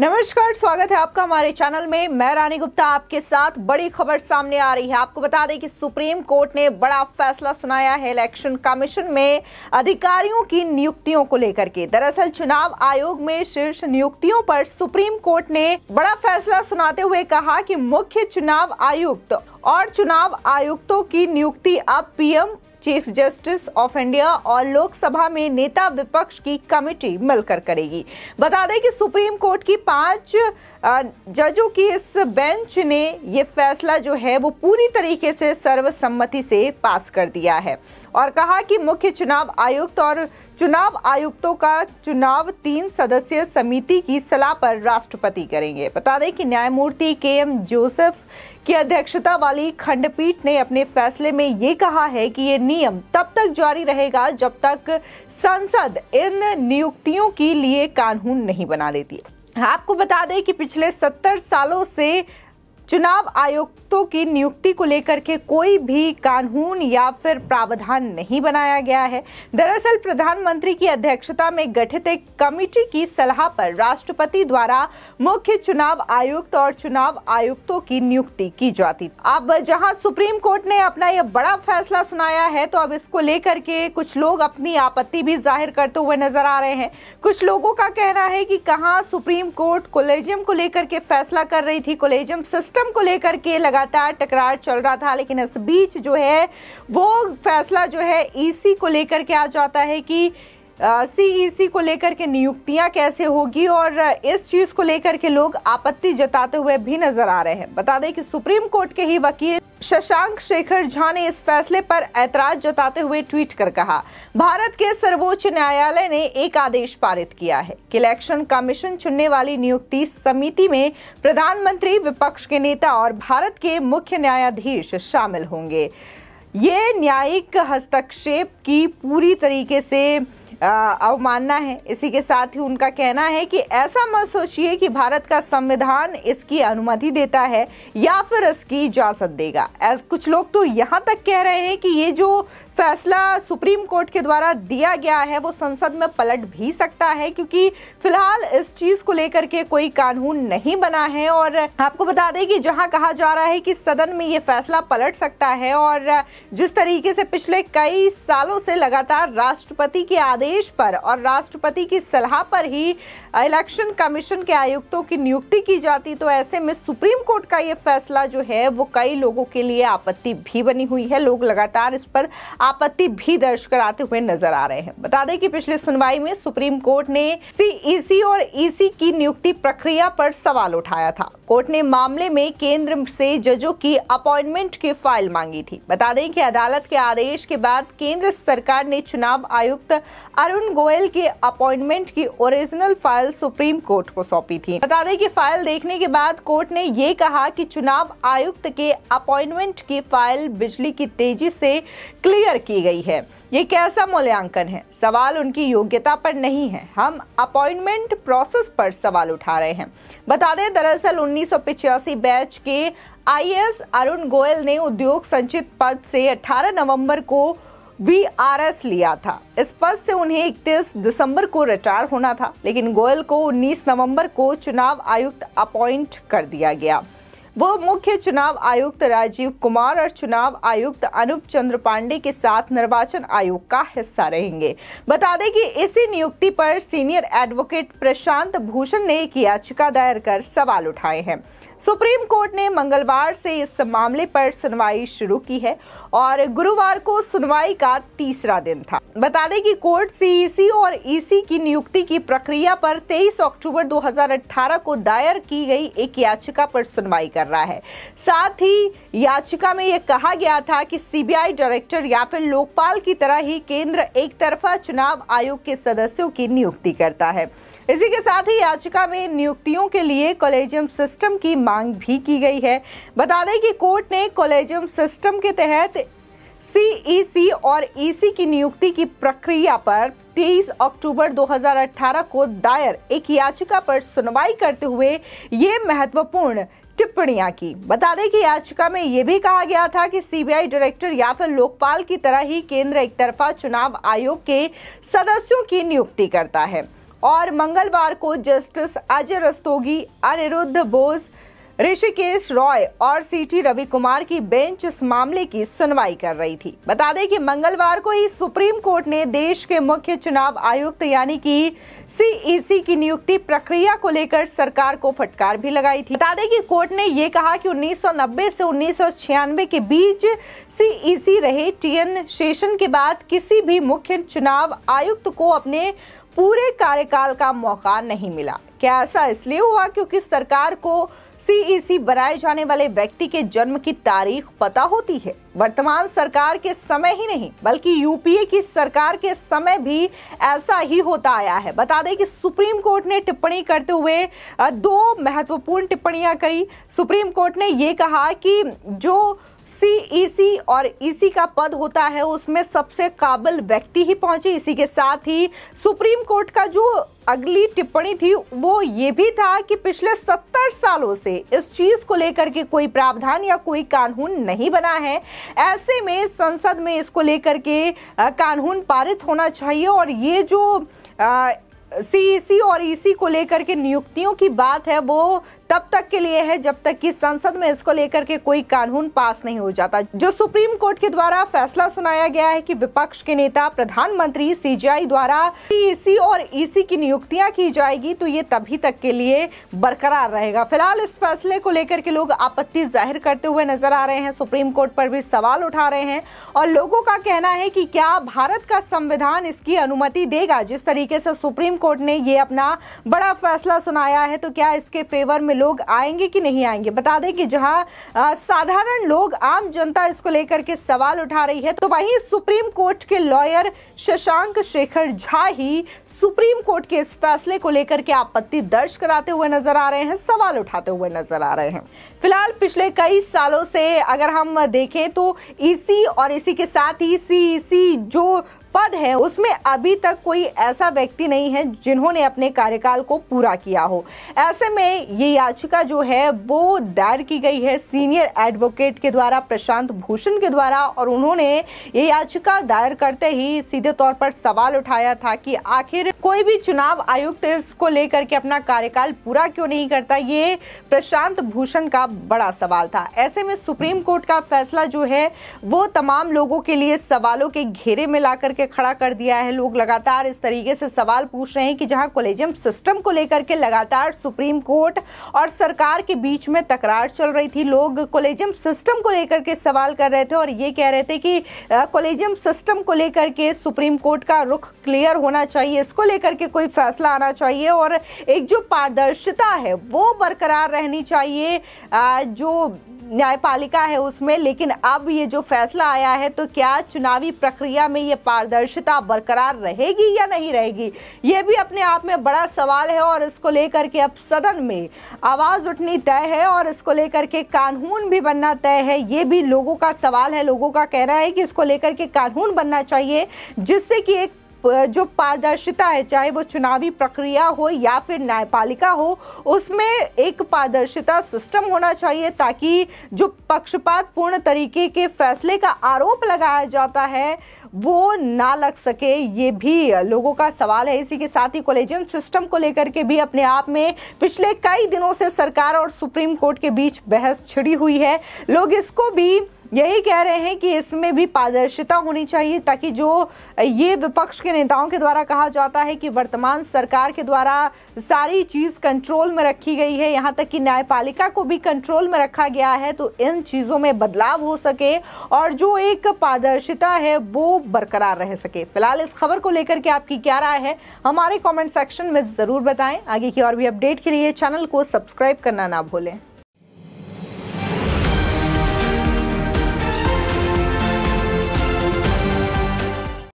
नमस्कार स्वागत है आपका हमारे चैनल में मैं रानी गुप्ता आपके साथ बड़ी खबर सामने आ रही है आपको बता दें कि सुप्रीम कोर्ट ने बड़ा फैसला सुनाया है इलेक्शन कमीशन में अधिकारियों की नियुक्तियों को लेकर के दरअसल चुनाव आयोग में शीर्ष नियुक्तियों पर सुप्रीम कोर्ट ने बड़ा फैसला सुनाते हुए कहा कि मुख्य चुनाव आयुक्त और चुनाव आयुक्तों की नियुक्ति अब PM chief justice of India और लोकसभा में नेता विपक्ष की कमेटी मिलकर करेगी बता दें कि सुप्रीम कोर्ट की पांच जजों की इस बेंच ने ये फैसला जो है वो पूरी तरीके से सर्वसम्मति से पास कर दिया है और कहा कि मुख्य चुनाव आयुक्त और चुनाव आयुक्तों का चुनाव तीन सदस्यीय समिति की सलाह पर राष्ट्रपति करेंगे बता दें कि न्यायमूर्ति के एम जोसेफ की अध्यक्षता वाली खंडपीठ ने अपने फैसले में ये कहा है कि ये नियम तब तक जारी रहेगा जब तक संसद इन नियुक्तियों के लिए कानून नहीं बना देती आपको बता दें कि पिछले सत्तर सालों से चुनाव आयुक्तों की नियुक्ति को लेकर के कोई भी कानून या फिर प्रावधान नहीं बनाया गया है दरअसल प्रधानमंत्री की अध्यक्षता में गठित एक कमेटी की सलाह पर राष्ट्रपति द्वारा मुख्य चुनाव आयुक्त और चुनाव आयुक्तों की नियुक्ति की जाती अब जहां सुप्रीम कोर्ट ने अपना यह बड़ा फैसला सुनाया है तो अब इसको लेकर के कुछ लोग अपनी आपत्ति भी जाहिर करते हुए नजर आ रहे हैं कुछ लोगों का कहना है कि कहा सुप्रीम कोर्ट कोलेजियम को लेकर के फैसला कर रही थी कोलेजियम सिस्टम सिस्टम को लेकर के लगातार टकरार चल रहा था लेकिन इस बीच जो है वो फैसला जो है ईसी e को लेकर के आ जाता है कि सीईसी e को लेकर के नियुक्तियां कैसे होगी और इस चीज को लेकर के लोग आपत्ति जताते हुए भी नजर आ रहे हैं बता दें कि सुप्रीम कोर्ट के ही वकील शशांक शेखर झा ने इस फैसले पर ऐतराज जताते हुए ट्वीट कर कहा भारत के सर्वोच्च न्यायालय ने एक आदेश पारित किया है कि इलेक्शन कमीशन चुनने वाली नियुक्ति समिति में प्रधानमंत्री विपक्ष के नेता और भारत के मुख्य न्यायाधीश शामिल होंगे ये न्यायिक हस्तक्षेप की पूरी तरीके से अवमानना है इसी के साथ ही उनका कहना है कि ऐसा मत सोचिए कि भारत का संविधान इसकी अनुमति देता है या फिर इसकी इजाज़त देगा एस कुछ लोग तो यहाँ तक कह रहे हैं कि ये जो फैसला सुप्रीम कोर्ट के द्वारा दिया गया है वो संसद में पलट भी सकता है क्योंकि फिलहाल इस चीज़ को लेकर के कोई कानून नहीं बना है और आपको बता दें कि जहाँ कहा जा रहा है कि सदन में ये फैसला पलट सकता है और जिस तरीके से पिछले कई सालों से लगातार राष्ट्रपति के आदेश पर और राष्ट्रपति की सलाह पर ही इलेक्शन कमीशन के आयुक्तों की नियुक्ति की जाती तो ऐसे में सुप्रीम कोर्ट का ये फैसला जो है वो कई लोगों के लिए आपत्ति भी बनी हुई है लोग लगातार इस पर आपत्ति भी दर्ज कराते हुए नजर आ रहे हैं बता दें कि पिछले सुनवाई में सुप्रीम कोर्ट ने सीईसी e और ईसी e की नियुक्ति प्रक्रिया पर सवाल उठाया था कोर्ट ने मामले में केंद्र से जजों की अपॉइंटमेंट की फाइल मांगी थी बता दें कि अदालत के आदेश के बाद केंद्र सरकार ने चुनाव आयुक्त अरुण गोयल के अपॉइंटमेंट की ओरिजिनल फाइल सुप्रीम कोर्ट को सौंपी थी बता दें कि फाइल देखने के बाद कोर्ट ने ये कहा कि चुनाव आयुक्त के अपॉइंटमेंट की फाइल बिजली की तेजी से क्लियर की गई है ये कैसा मूल्यांकन है सवाल उनकी योग्यता पर नहीं है हम अपॉइंटमेंट प्रोसेस पर सवाल उठा रहे हैं बता दें दरअसल उन्नीस बैच के आईएएस अरुण गोयल ने उद्योग संचित पद से 18 नवंबर को एस लिया था इस पद से उन्हें 31 दिसंबर को रिटायर होना था लेकिन गोयल को 19 नवंबर को चुनाव आयुक्त अपॉइंट कर दिया गया वो मुख्य चुनाव आयुक्त राजीव कुमार और चुनाव आयुक्त अनूप चंद्र पांडे के साथ निर्वाचन आयोग का हिस्सा रहेंगे बता दें कि इसी नियुक्ति पर सीनियर एडवोकेट प्रशांत भूषण ने एक याचिका दायर कर सवाल उठाए हैं सुप्रीम कोर्ट ने मंगलवार से इस मामले पर सुनवाई शुरू की है और गुरुवार को सुनवाई का तीसरा दिन था बता दें कि कोर्ट सीईसी e और ईसी e की नियुक्ति की प्रक्रिया पर 23 अक्टूबर 2018 को दायर की गई एक याचिका पर सुनवाई कर रहा है साथ ही याचिका में यह कहा गया था कि सीबीआई डायरेक्टर या फिर लोकपाल की तरह ही केंद्र एक तरफा चुनाव आयोग के सदस्यों की नियुक्ति करता है इसी के साथ ही याचिका में नियुक्तियों के लिए कॉलेजियम सिस्टम की मांग भी की गई है बता दें कि कोर्ट ने कॉलेजियम सिस्टम के तहत सी e और ई e की नियुक्ति की प्रक्रिया पर 23 अक्टूबर 2018 को दायर एक याचिका पर सुनवाई करते हुए ये महत्वपूर्ण टिप्पणियां की बता दें कि याचिका में यह भी कहा गया था कि सीबीआई डायरेक्टर या फिर लोकपाल की तरह ही केंद्र एक तरफा चुनाव आयोग के सदस्यों की नियुक्ति करता है और मंगलवार को जस्टिस अजय रस्तोगी अनिरुद्ध बोस ऋषिकेश रॉय और सीटी रवि कुमार की बेंच इस मामले की सुनवाई कर रही थी बता दें कि मंगलवार को ही सुप्रीम कोर्ट ने देश के मुख्य चुनाव आयुक्त यानी कि सीईसी e की नियुक्ति प्रक्रिया को लेकर सरकार को फटकार भी लगाई थी बता दें कि कोर्ट ने ये कहा कि 1990 से 1996 के बीच सीईसी e रहे टीएन शेषन के बाद किसी भी मुख्य चुनाव आयुक्त को अपने पूरे कार्यकाल का मौका नहीं मिला क्या ऐसा इसलिए हुआ क्योंकि सरकार को सीईसी e बनाए जाने वाले व्यक्ति के जन्म की तारीख पता होती है वर्तमान सरकार के समय ही नहीं बल्कि यूपीए की सरकार के समय भी ऐसा ही होता आया है बता दें कि सुप्रीम कोर्ट ने टिप्पणी करते हुए दो महत्वपूर्ण टिप्पणियां करी सुप्रीम कोर्ट ने ये कहा कि जो सीईसी e और ईसी e का पद होता है उसमें सबसे काबिल व्यक्ति ही पहुंचे इसी के साथ ही सुप्रीम कोर्ट का जो अगली टिप्पणी थी वो ये भी था कि पिछले सत्तर सालों से इस चीज को लेकर के कोई प्रावधान या कोई कानून नहीं बना है ऐसे में संसद में इसको लेकर के कानून पारित होना चाहिए और ये जो आ, सीईसी और ईसी e को लेकर के नियुक्तियों की बात है वो तब तक के लिए है जब तक कि संसद में इसको लेकर के कोई कानून पास नहीं हो जाता जो सुप्रीम कोर्ट के द्वारा फैसला सुनाया गया है कि विपक्ष के नेता प्रधानमंत्री सीजीआई द्वारा सीईसी e और ईसी e की नियुक्तियां की जाएगी तो ये तभी तक के लिए बरकरार रहेगा फिलहाल इस फैसले को लेकर के लोग आपत्ति जाहिर करते हुए नजर आ रहे हैं सुप्रीम कोर्ट पर भी सवाल उठा रहे हैं और लोगों का कहना है कि क्या भारत का संविधान इसकी अनुमति देगा जिस तरीके से सुप्रीम कोर्ट ने ये अपना बड़ा फैसला सुनाया है तो क्या इसके फेवर में लोग आएंगे कि नहीं आएंगे बता दें कि जहां साधारण लोग आम जनता इसको लेकर के सवाल उठा रही है तो वहीं सुप्रीम कोर्ट के लॉयर शशांक शेखर झा ही सुप्रीम कोर्ट के इस फैसले को लेकर के आपत्ति दर्ज कराते हुए नजर आ रहे हैं सवाल उठाते हुए नजर आ रहे हैं फिलहाल पिछले कई सालों से अगर हम देखें तो इसी और इसी के साथ ही सी जो पद है उसमें अभी तक कोई ऐसा व्यक्ति नहीं है जिन्होंने अपने कार्यकाल को पूरा किया हो ऐसे में ये याचिका जो है वो दायर की गई है सीनियर एडवोकेट के द्वारा प्रशांत भूषण के द्वारा और उन्होंने ये याचिका दायर करते ही सीधे तौर पर सवाल उठाया था कि आखिर कोई भी चुनाव आयुक्त इसको लेकर के अपना कार्यकाल पूरा क्यों नहीं करता ये प्रशांत भूषण का बड़ा सवाल था ऐसे में सुप्रीम कोर्ट का फैसला जो है वो तमाम लोगों के लिए सवालों के घेरे में ला करके खड़ा कर दिया है लोग लगातार इस तरीके से सवाल पूछ रहे हैं कि जहां कोलेजियम सिस्टम को लेकर के लगातार सुप्रीम कोर्ट और सरकार के बीच में तकरार चल रही थी लोग कोलेजियम सिस्टम को लेकर के सवाल कर रहे थे और ये कह रहे थे कि कोलेजियम सिस्टम को लेकर के सुप्रीम कोर्ट का रुख क्लियर होना चाहिए इसको लेकर के कोई फैसला आना चाहिए और एक जो पारदर्शिता है वो बरकरार रहनी चाहिए जो न्यायपालिका है उसमें लेकिन अब ये जो फैसला आया है तो क्या चुनावी प्रक्रिया में ये पारदर्शिता बरकरार रहेगी या नहीं रहेगी ये भी अपने आप में बड़ा सवाल है और इसको लेकर के अब सदन में आवाज़ उठनी तय है और इसको लेकर के कानून भी बनना तय है ये भी लोगों का सवाल है लोगों का कहना है कि इसको लेकर के कानून बनना चाहिए जिससे कि एक जो पारदर्शिता है चाहे वो चुनावी प्रक्रिया हो या फिर न्यायपालिका हो उसमें एक पारदर्शिता सिस्टम होना चाहिए ताकि जो पक्षपात पूर्ण तरीके के फैसले का आरोप लगाया जाता है वो ना लग सके ये भी लोगों का सवाल है इसी के साथ ही कॉलेजियम सिस्टम को लेकर के भी अपने आप में पिछले कई दिनों से सरकार और सुप्रीम कोर्ट के बीच बहस छिड़ी हुई है लोग इसको भी यही कह रहे हैं कि इसमें भी पारदर्शिता होनी चाहिए ताकि जो ये विपक्ष के नेताओं के द्वारा कहा जाता है कि वर्तमान सरकार के द्वारा सारी चीज़ कंट्रोल में रखी गई है यहाँ तक कि न्यायपालिका को भी कंट्रोल में रखा गया है तो इन चीज़ों में बदलाव हो सके और जो एक पारदर्शिता है वो बरकरार रह सके फिलहाल इस खबर को लेकर के आपकी क्या राय है हमारे कॉमेंट सेक्शन में ज़रूर बताएं आगे की और भी अपडेट के लिए चैनल को सब्सक्राइब करना ना भूलें